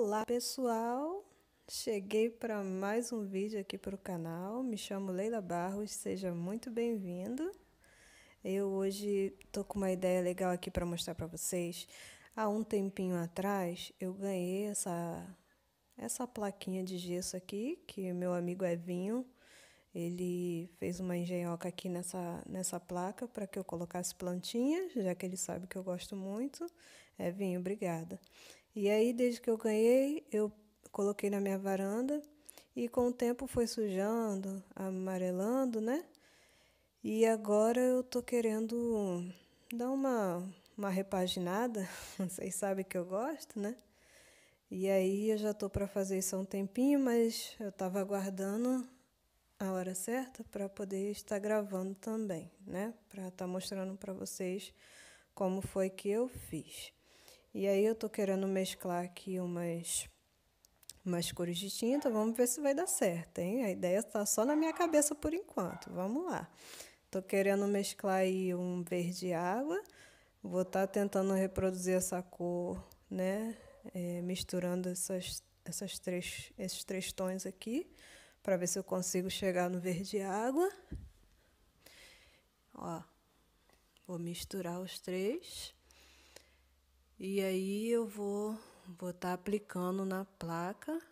Olá pessoal, cheguei para mais um vídeo aqui para o canal, me chamo Leila Barros, seja muito bem-vindo. Eu hoje tô com uma ideia legal aqui para mostrar para vocês. Há um tempinho atrás eu ganhei essa, essa plaquinha de gesso aqui, que meu amigo Evinho, ele fez uma engenhoca aqui nessa, nessa placa para que eu colocasse plantinhas, já que ele sabe que eu gosto muito. Evinho, obrigada. Obrigada. E aí, desde que eu ganhei, eu coloquei na minha varanda e com o tempo foi sujando, amarelando, né? E agora eu tô querendo dar uma, uma repaginada. Vocês sabem que eu gosto, né? E aí eu já tô para fazer isso há um tempinho, mas eu tava aguardando a hora certa para poder estar gravando também, né? Para estar tá mostrando para vocês como foi que eu fiz. E aí eu tô querendo mesclar aqui umas, umas cores de tinta, vamos ver se vai dar certo, hein? A ideia está só na minha cabeça por enquanto, vamos lá. Tô querendo mesclar aí um verde água, vou estar tá tentando reproduzir essa cor, né? É, misturando essas, essas três, esses três tons aqui, para ver se eu consigo chegar no verde água. Ó, vou misturar os três. E aí eu vou vou estar tá aplicando na placa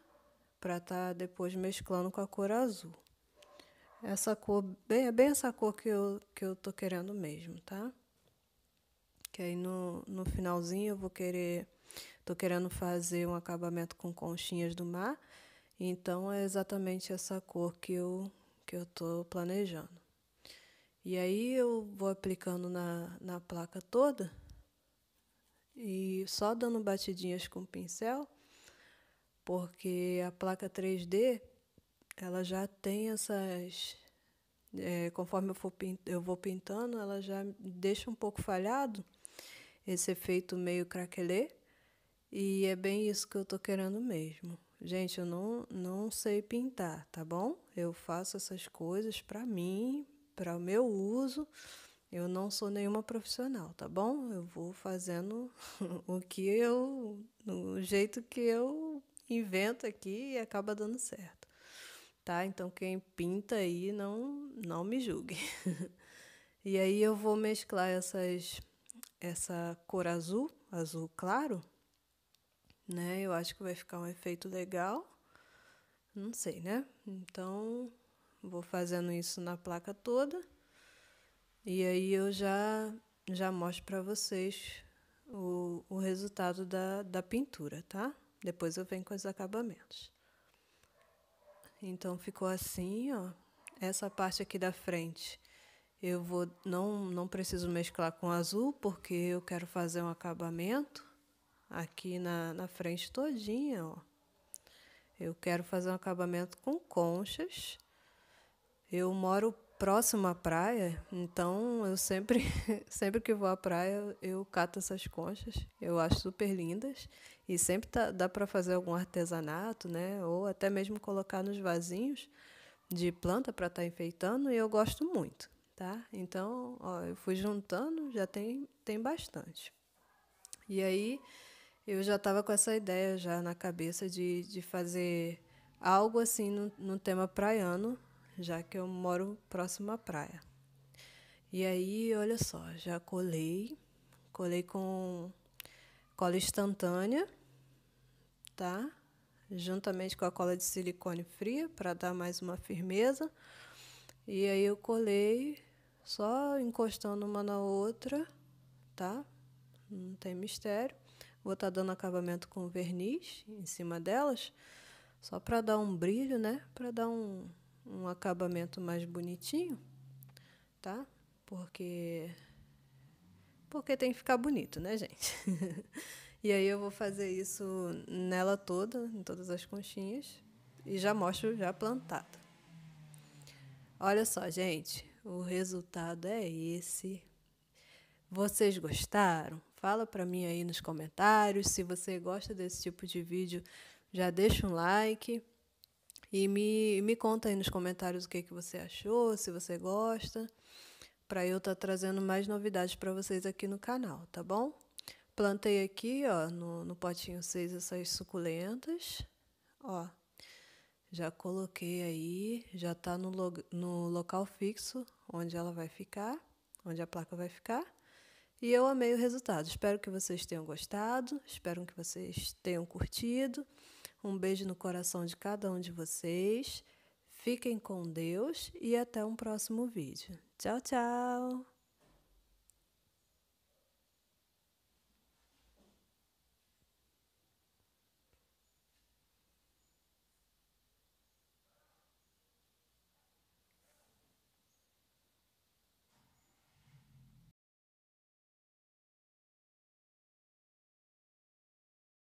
para estar tá depois mesclando com a cor azul. Essa cor, bem, é bem essa cor que eu, que eu tô querendo mesmo, tá? Que aí no, no finalzinho eu vou querer, tô querendo fazer um acabamento com conchinhas do mar, então é exatamente essa cor que eu, que eu tô planejando. E aí eu vou aplicando na, na placa toda e só dando batidinhas com o pincel, porque a placa 3D ela já tem essas. É, conforme eu, for pint, eu vou pintando, ela já deixa um pouco falhado esse efeito meio craquelê. E é bem isso que eu tô querendo mesmo. Gente, eu não, não sei pintar, tá bom? Eu faço essas coisas para mim, para o meu uso eu não sou nenhuma profissional, tá bom? Eu vou fazendo o que eu. no jeito que eu invento aqui e acaba dando certo, tá? Então quem pinta aí não, não me julgue. e aí eu vou mesclar essas, essa cor azul, azul claro, né? Eu acho que vai ficar um efeito legal. Não sei, né? Então vou fazendo isso na placa toda. E aí eu já, já mostro para vocês o, o resultado da, da pintura, tá? Depois eu venho com os acabamentos. Então ficou assim, ó. Essa parte aqui da frente eu vou não não preciso mesclar com azul porque eu quero fazer um acabamento aqui na, na frente todinha, ó. Eu quero fazer um acabamento com conchas. Eu moro próximo à praia, então eu sempre, sempre que vou à praia, eu cato essas conchas. Eu acho super lindas e sempre tá, dá para fazer algum artesanato, né? Ou até mesmo colocar nos vasinhos de planta para estar tá enfeitando e eu gosto muito, tá? Então, ó, eu fui juntando, já tem tem bastante. E aí eu já estava com essa ideia já na cabeça de, de fazer algo assim no, no tema praiano já que eu moro próximo à praia. E aí, olha só, já colei, colei com cola instantânea, tá? Juntamente com a cola de silicone fria para dar mais uma firmeza. E aí eu colei só encostando uma na outra, tá? Não tem mistério. Vou estar tá dando acabamento com verniz em cima delas, só para dar um brilho, né? Para dar um um acabamento mais bonitinho, tá? Porque porque tem que ficar bonito, né, gente? e aí eu vou fazer isso nela toda, em todas as conchinhas, e já mostro já plantado. Olha só, gente, o resultado é esse. Vocês gostaram? Fala para mim aí nos comentários. Se você gosta desse tipo de vídeo, já deixa um like. E me, me conta aí nos comentários o que, que você achou, se você gosta, para eu estar tá trazendo mais novidades para vocês aqui no canal, tá bom? Plantei aqui, ó, no, no potinho 6 essas suculentas, ó. Já coloquei aí, já está no, lo, no local fixo onde ela vai ficar, onde a placa vai ficar. E eu amei o resultado. Espero que vocês tenham gostado, espero que vocês tenham curtido. Um beijo no coração de cada um de vocês. Fiquem com Deus e até um próximo vídeo. Tchau, tchau!